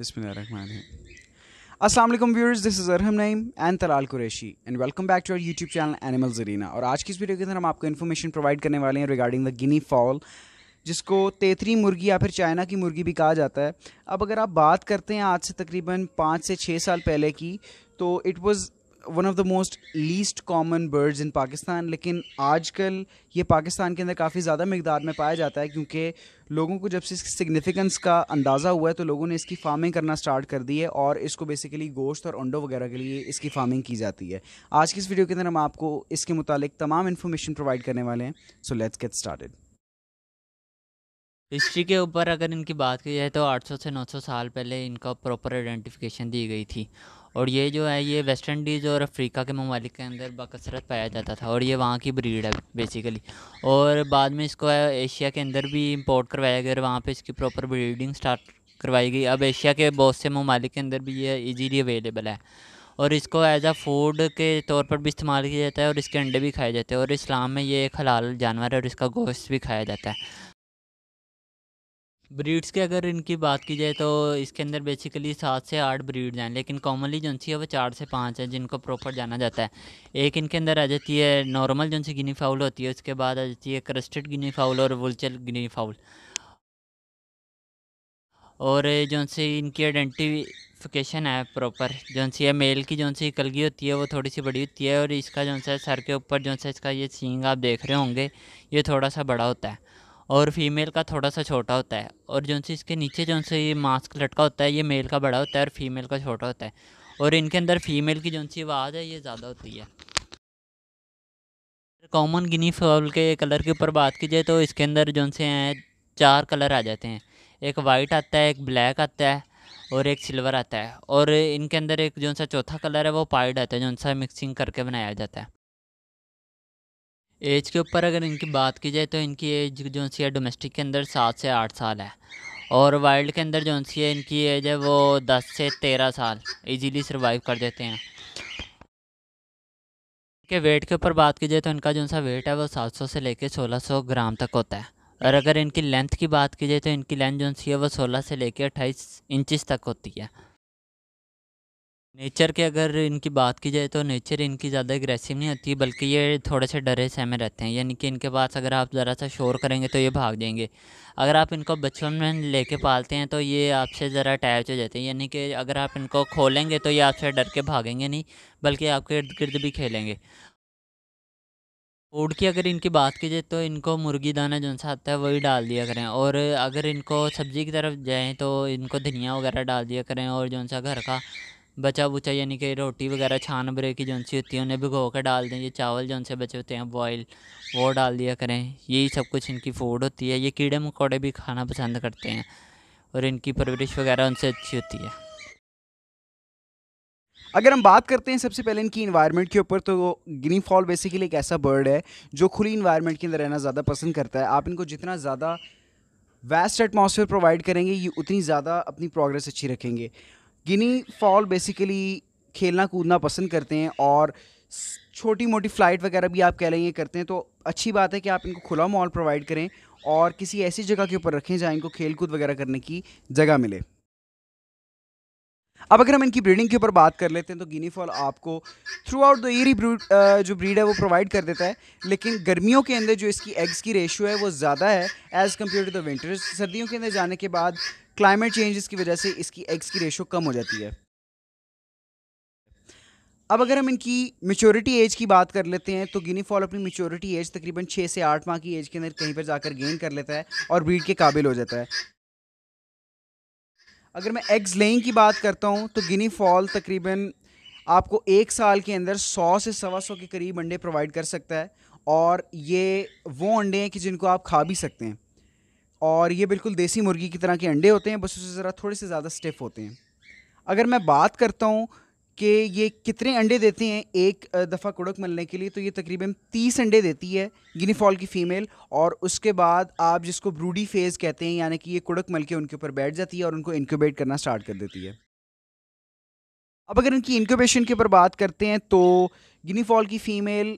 Aslam viewers this is Arham Naeem and Talal Qureshi and welcome back to our YouTube channel animal Zarina और आज की इस वीडियो के अंदर हम आपको इन्फॉर्मेशन प्रोवाइड करने वाले हैं रिगार्डिंग द गिनी फॉल जिसको तेतरी मुर्गी या फिर चाइना की मुर्गी भी कहा जाता है अब अगर आप बात करते हैं आज से तकरीबन पाँच से छः साल पहले की तो it was one of the most least common birds in Pakistan लेकिन आजकल ये पाकिस्तान के अंदर काफ़ी ज़्यादा मकदार में पाया जाता है क्योंकि लोगों को जब से इसकी सिग्निफिकेंस का अंदाज़ा हुआ है तो लोगों ने इसकी फार्मिंग करना स्टार्ट कर दी है और इसको बेसिकली गोश्त और अंडों वगैरह के लिए इसकी फार्मिंग की जाती है आज की इस वीडियो के अंदर हम आपको इसके मुतालिक तमाम इन्फॉर्मेशन प्रोवाइड करने वाले हैं so let's get start history के ऊपर अगर इनकी बात की जाए तो 800 से 900 साल पहले इनका प्रॉपर आइडेंटिफिकेशन दी गई थी और ये जो है ये वेस्ट इंडीज़ और अफ्रीका के ममालिक के अंदर बकसरत पाया जाता था और ये वहाँ की ब्रीड है बेसिकली और बाद में इसको एशिया के अंदर भी इंपोर्ट करवाया गया और वहाँ पर इसकी प्रॉपर ब्रीडिंग स्टार्ट करवाई गई अब एशिया के बहुत से ममालिक के अंदर भी ये ईजीली अवेलेबल है और इसको एज आ फूड के तौर पर भी इस्तेमाल किया जाता है और इसके अंडे भी खाए जाते हैं और इस्लाम में ये एक हलाल जानवर है और इसका गोश्त भी खाया जाता है ब्रीड्स की अगर इनकी बात की जाए तो इसके अंदर बेसिकली सात से आठ ब्रीड्स हैं लेकिन कॉमनली जो सी है वो चार से पाँच है जिनको प्रॉपर जाना जाता है एक इनके अंदर आ जाती है नॉर्मल जो सी गिनी फाउल होती है उसके बाद आ जाती है क्रस्टेड गिनी फाउल और वुलचल गिनी फाउल और जो सी इनकी आइडेंटिफिकेशन है प्रॉपर जो सी है मेल की जो सी कलगी होती है वो थोड़ी सी बड़ी होती है और इसका जो सा सर के ऊपर जो सा इसका ये सींग आप देख रहे होंगे ये थोड़ा सा बड़ा होता है और फीमेल का थोड़ा सा छोटा होता है और जो इसके नीचे जो ये मास्क लटका होता है ये मेल का बड़ा होता है और फीमेल का छोटा होता है और इनके अंदर फीमेल की जो सी आवाज़ है ये ज़्यादा होती है कॉमन गिनी फॉल के कलर के ऊपर बात की जाए तो इसके अंदर जो से हैं चार कलर आ जाते हैं एक वाइट आता है एक ब्लैक आता है और एक सिल्वर आता है और इनके अंदर एक जो सा चौथा कलर है वो पाइड आता है जो सा मिक्सिंग करके बनाया जाता है एज के ऊपर अगर इनकी बात की जाए तो इनकी एज जो सी है डोमेस्टिक के अंदर सात से आठ साल है और वाइल्ड के अंदर जो सी है इनकी एज है वो दस से तेरह साल इजीली सर्वाइव कर देते हैं के वेट के ऊपर बात की जाए तो इनका जो सा वेट है वो सात सौ से लेकर सोलह सौ ग्राम तक होता है और अगर इनकी लेंथ की बात की जाए तो इनकी लेंथ जो सी है वो सोलह से लेकर अट्ठाईस इंचज़ तक होती है नेचर के अगर इनकी बात की जाए तो नेचर इनकी ज़्यादा एग्रेसिव नहीं होती बल्कि ये थोड़े से डरे सहमे रहते हैं यानी कि इनके पास अगर आप ज़रा सा शोर करेंगे तो ये भाग जाएंगे अगर आप इनको बचपन में लेके पालते हैं तो ये आपसे ज़रा अटैच हो जाते हैं यानी कि अगर आप इनको खोलेंगे तो ये आपसे डर के भागेंगे नहीं बल्कि आपके इर्द गिर्द भी खेलेंगे फूड की अगर इनकी बात की जाए तो इनको मुर्गी दाना जो सा आता है वही डाल दिया करें और अगर इनको सब्ज़ी की तरफ जाएँ तो इनको धनिया वगैरह डाल दिया करें और जो सा घर का बचा बुचा यानी कि रोटी वगैरह छान बरे की जो सी होती है उन्हें भिगो कर डाल दें ये चावल जो उनसे बचे होते हैं बॉयल वो डाल दिया करें यही सब कुछ इनकी फूड होती है ये कीड़े मकोड़े भी खाना पसंद करते हैं और इनकी परवरिश वगैरह उनसे अच्छी होती है अगर हम बात करते हैं सबसे पहले इनकी इन्वायरमेंट के ऊपर तो ग्रीन फॉल बेसिकली एक ऐसा बर्ड है जो खुली इन्वायरमेंट के अंदर रहना ज़्यादा पसंद करता है आप इनको जितना ज़्यादा वेस्ट एटमॉस्फेयर प्रोवाइड करेंगे ये उतनी ज़्यादा अपनी प्रोग्रेस अच्छी रखेंगे गिनी फॉल बेसिकली खेलना कूदना पसंद करते हैं और छोटी मोटी फ़्लाइट वगैरह भी आप कह रहे हैं करते हैं तो अच्छी बात है कि आप इनको खुला मॉल प्रोवाइड करें और किसी ऐसी जगह के ऊपर रखें जहाँ इनको खेल कूद वगैरह करने की जगह मिले अब अगर हम इनकी ब्रीडिंग के ऊपर बात कर लेते हैं तो गिनी फॉल आपको throughout the year brood जो ब्रीड है वो प्रोवाइड कर देता है लेकिन गर्मियों के अंदर जो इसकी एग्स की रेशियो है वो ज़्यादा है as compare to the winters सर्दियों के अंदर जाने के बाद क्लाइमेट चेंजेस की वजह से इसकी एग्स की रेशो कम हो जाती है अब अगर हम इनकी मेच्योरिटी एज की बात कर लेते हैं तो गिनी फॉल अपनी मेच्योरिटी एज तकरीबन छः से आठ माह की एज के अंदर कहीं पर जाकर गेन कर लेता है और ब्रीड के काबिल हो जाता है अगर मैं एग्स लेइंग की बात करता हूँ तो गिनी फॉल तकरीबन आपको एक साल के अंदर सौ से सवा सौ के करीब अंडे प्रोवाइड कर सकता है और ये वो अंडे हैं कि जिनको आप खा भी सकते हैं और ये बिल्कुल देसी मुर्गी की तरह के अंडे होते हैं बस उससे ज़रा थोड़े से ज़्यादा स्टिफ होते हैं अगर मैं बात करता हूँ कि ये कितने अंडे देते हैं एक दफ़ा कुड़क मिलने के लिए तो ये तकरीबन तीस अंडे देती है गिनीफॉल की फ़ीमेल और उसके बाद आप जिसको ब्रूडी फेज़ कहते हैं यानी कि ये कुड़क मिल के उनके ऊपर बैठ जाती है और उनको इंक्यूबेट करना स्टार्ट कर देती है अब अगर इनकी इंक्यूबेशन के ऊपर बात करते हैं तो गिनीफॉल की फ़ीमेल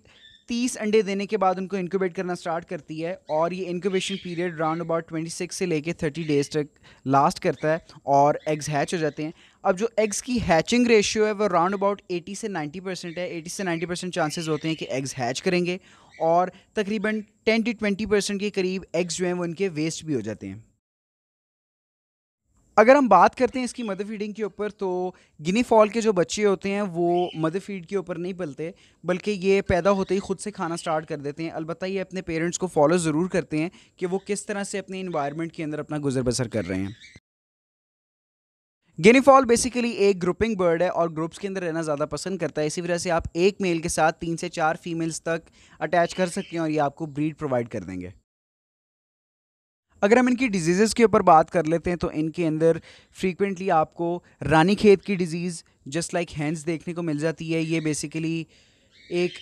तीस अंडे देने के बाद उनको इंक्यूबेट करना स्टार्ट करती है और ये incubation period round about twenty six से लेके थर्टी डेज़ तक लास्ट करता है और एग्स हैच हो जाते हैं अब जो एग्स की हैचिंग रेशियो है वो राउंड अबाउट 80 से 90 परसेंट है 80 से 90 परसेंट चांसेज होते हैं कि एग्स हैच करेंगे और तकरीबन 10 टू 20 परसेंट के करीब एग्स जो हैं वो इनके वेस्ट भी हो जाते हैं अगर हम बात करते हैं इसकी मदर फीडिंग के ऊपर तो गिनी फॉल के जो बच्चे होते हैं वो मदर फीड के ऊपर नहीं पलते बल्कि ये पैदा होते ही ख़ुद से खाना स्टार्ट कर देते हैं अलबत्त ये अपने पेरेंट्स को फॉलो ज़रूर करते हैं कि वो किस तरह से अपने इन्वायरमेंट के अंदर अपना गुजर बसर कर रहे हैं गेनीफॉल बेसिकली एक ग्रुपिंग बर्ड है और ग्रुप्स के अंदर रहना ज़्यादा पसंद करता है इसी वजह से आप एक मेल के साथ तीन से चार फीमेल्स तक अटैच कर सकते हैं और ये आपको ब्रीड प्रोवाइड कर देंगे अगर हम इनकी डिजीज़ के ऊपर बात कर लेते हैं तो इनके अंदर फ्रीक्वेंटली आपको रानी खेत की डिज़ीज़ जस्ट लाइक हैंड्स देखने को मिल जाती है ये बेसिकली एक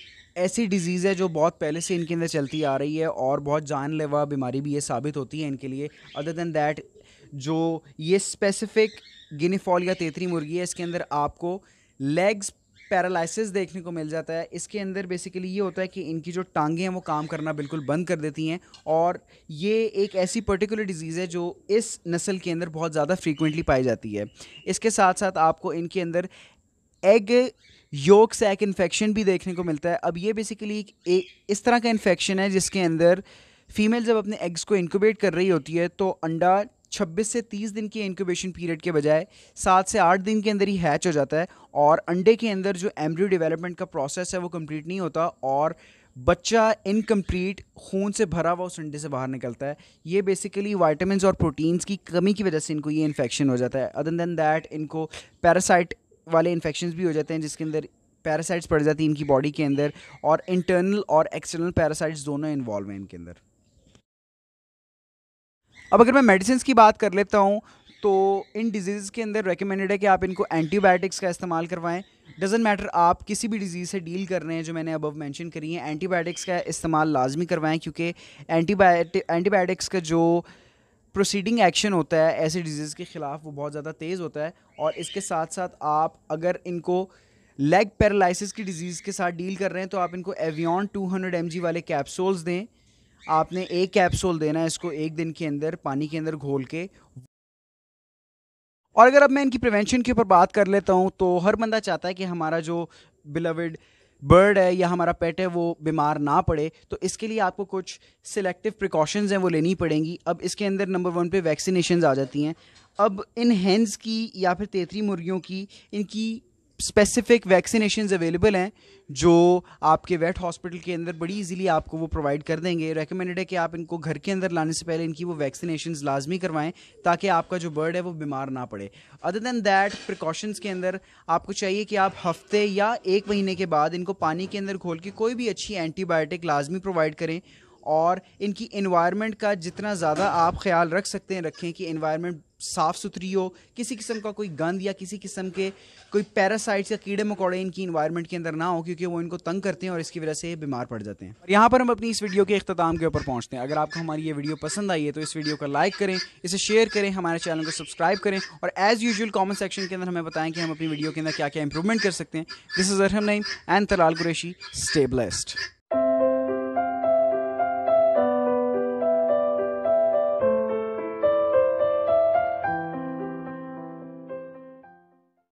ऐसी डिजीज़ है जो बहुत पहले से इनके अंदर चलती आ रही है और बहुत जानलेवा बीमारी भी ये साबित होती है इनके लिए अदर देन दैट जो ये स्पेसिफिक गिनीफॉल या तेतरी मुर्गी है इसके अंदर आपको लेग्स पैरालसिस देखने को मिल जाता है इसके अंदर बेसिकली ये होता है कि इनकी जो टांगें हैं वो काम करना बिल्कुल बंद कर देती हैं और ये एक ऐसी पर्टिकुलर डिजीज़ है जो इस नस्ल के अंदर बहुत ज़्यादा फ्रीक्वेंटली पाई जाती है इसके साथ साथ आपको इनके अंदर एग योक सैक इन्फेक्शन भी देखने को मिलता है अब ये बेसिकली एक इस तरह का इन्फेक्शन है जिसके अंदर फीमेल जब अपने एग्स को इनक्यूबेट कर रही होती है तो अंडा 26 से 30 दिन की इंक्यूबेशन पीरियड के बजाय सात से आठ दिन के अंदर ही हैच हो जाता है और अंडे के अंदर जो एम्ब्रियो डेवलपमेंट का प्रोसेस है वो कंप्लीट नहीं होता और बच्चा इनकम्प्लीट खून से भरा हुआ उस अंडे से बाहर निकलता है ये बेसिकली वाइटामिन और प्रोटीन्स की कमी की वजह से इनको ये इन्फेक्शन हो जाता है अदर देन दैट इनको पैरासाइट वाले इन्फेक्शन भी हो जाते हैं जिसके अंदर पैरासाइट्स पड़ जाती हैं इनकी बॉडी के अंदर और इंटरनल और एक्सटर्नल पैरासाइट्स दोनों इन्वॉल्व हैं इनके अंदर अब अगर मैं मेडिसिन की बात कर लेता हूँ तो इन डिजीज़ के अंदर रिकमेंडेड है कि आप इनको एंटीबायोटिक्स का इस्तेमाल करवाएं डजेंट मैटर आप किसी भी डिजीज़ से डील कर रहे हैं जो मैंने अबव मेंशन करी है एंटीबायोटिक्स का इस्तेमाल लाजमी करवाएं क्योंकि एंटीबायोटिक एंटीबायोटिक्स का जो प्रोसीडिंग एक्शन होता है ऐसे डिजीज़ के ख़िलाफ़ वो बहुत ज़्यादा तेज़ होता है और इसके साथ साथ आप अगर इनको लेग पैरालसिस की डिज़ीज़ के साथ डील कर रहे हैं तो आप इनको एवियन 200 हंड्रेड वाले कैप्सूल्स दें आपने एक कैप्सूल देना है इसको एक दिन के अंदर पानी के अंदर घोल के और अगर अब मैं इनकी प्रिवेंशन के ऊपर बात कर लेता हूँ तो हर बंदा चाहता है कि हमारा जो बिलवड बर्ड है या हमारा पेट है वो बीमार ना पड़े तो इसके लिए आपको कुछ सिलेक्टिव प्रिकॉशंस हैं वो लेनी पड़ेंगी अब इसके अंदर नंबर वन पे वैक्सीनेशन आ जाती हैं अब इन हैंस की या फिर तेतरी मुर्गियों की इनकी स्पेसिफिक वैक्सीनेशन अवेलेबल हैं जो आपके वेट हॉस्पिटल के अंदर बड़ी इजीली आपको वो प्रोवाइड कर देंगे रेकमेंडेड है कि आप इनको घर के अंदर लाने से पहले इनकी वो वैक्सीनेशन लाजमी करवाएं ताकि आपका जो बर्ड है वो बीमार ना पड़े अदर देन दैट प्रिकॉशंस के अंदर आपको चाहिए कि आप हफ्ते या एक महीने के बाद इनको पानी के अंदर खोल के कोई भी अच्छी एंटीबायोटिक लाजमी प्रोवाइड करें और इनकी इन्वायरमेंट का जितना ज़्यादा आप ख्याल रख सकते हैं रखें कि इन्वायरमेंट साफ़ सुथरी हो किसी किस्म का कोई गंद या किसी किस्म के कोई पैरासाइट्स या कीड़े मकोड़े इनकी इन्वायरमेंट के अंदर ना हो क्योंकि वो इनको तंग करते हैं और इसकी वजह से बीमार पड़ जाते हैं और यहाँ पर हम अपनी इस वीडियो के अख्ताम के ऊपर पहुँचते हैं अगर आपको हमारी ये वीडियो पसंद आई है तो इस वीडियो को लाइक करें इसे शेयर करें हमारे चैनल को सब्सक्राइब करें और एज़ यूजल कॉमेंट सेक्शन के अंदर हमें बताएं कि हम अपनी वीडियो के अंदर क्या क्या इंप्रूवमेंट कर सकते हैं this is Arham Naeem and Talal Qureshi stay blessed